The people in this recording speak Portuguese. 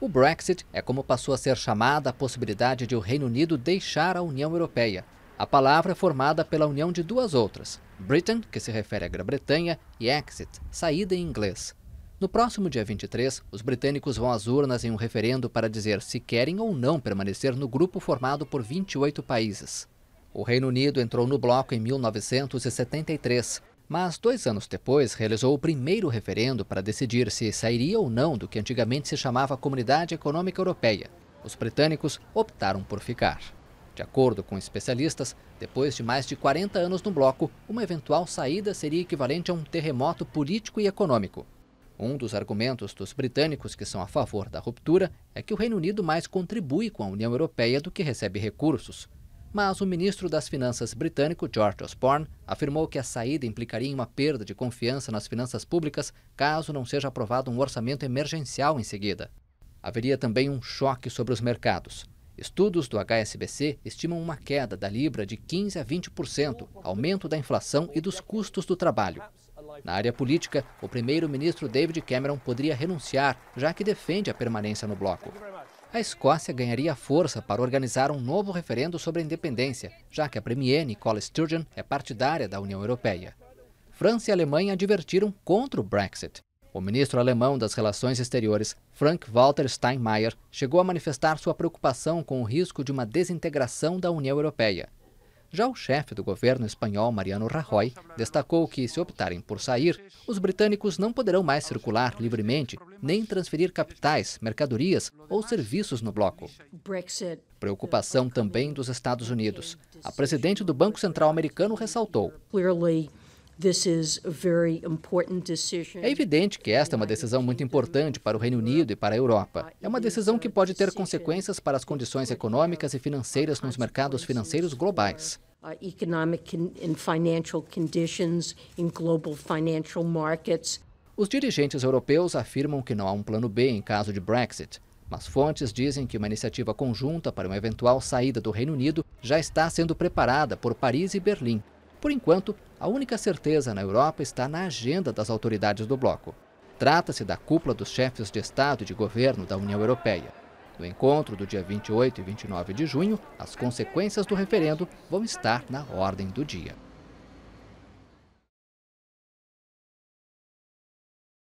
O Brexit é como passou a ser chamada a possibilidade de o Reino Unido deixar a União Europeia. A palavra é formada pela união de duas outras, Britain, que se refere à Grã-Bretanha, e Exit, saída em inglês. No próximo dia 23, os britânicos vão às urnas em um referendo para dizer se querem ou não permanecer no grupo formado por 28 países. O Reino Unido entrou no bloco em 1973, mas dois anos depois, realizou o primeiro referendo para decidir se sairia ou não do que antigamente se chamava Comunidade Econômica Europeia. Os britânicos optaram por ficar. De acordo com especialistas, depois de mais de 40 anos no bloco, uma eventual saída seria equivalente a um terremoto político e econômico. Um dos argumentos dos britânicos que são a favor da ruptura é que o Reino Unido mais contribui com a União Europeia do que recebe recursos mas o ministro das Finanças britânico, George Osborne, afirmou que a saída implicaria em uma perda de confiança nas finanças públicas caso não seja aprovado um orçamento emergencial em seguida. Haveria também um choque sobre os mercados. Estudos do HSBC estimam uma queda da libra de 15 a 20%, aumento da inflação e dos custos do trabalho. Na área política, o primeiro-ministro David Cameron poderia renunciar, já que defende a permanência no bloco a Escócia ganharia força para organizar um novo referendo sobre a independência, já que a premier Nicola Sturgeon é partidária da União Europeia. França e Alemanha advertiram contra o Brexit. O ministro alemão das Relações Exteriores, Frank-Walter Steinmeier, chegou a manifestar sua preocupação com o risco de uma desintegração da União Europeia. Já o chefe do governo espanhol, Mariano Rajoy, destacou que, se optarem por sair, os britânicos não poderão mais circular livremente, nem transferir capitais, mercadorias ou serviços no bloco. Preocupação também dos Estados Unidos. A presidente do Banco Central americano ressaltou: é evidente que esta é uma decisão muito importante para o Reino Unido e para a Europa. É uma decisão que pode ter consequências para as condições econômicas e financeiras nos mercados financeiros globais. Uh, Os dirigentes europeus afirmam que não há um plano B em caso de Brexit, mas fontes dizem que uma iniciativa conjunta para uma eventual saída do Reino Unido já está sendo preparada por Paris e Berlim. Por enquanto, a única certeza na Europa está na agenda das autoridades do bloco. Trata-se da cúpula dos chefes de Estado e de governo da União Europeia. No encontro do dia 28 e 29 de junho, as consequências do referendo vão estar na ordem do dia.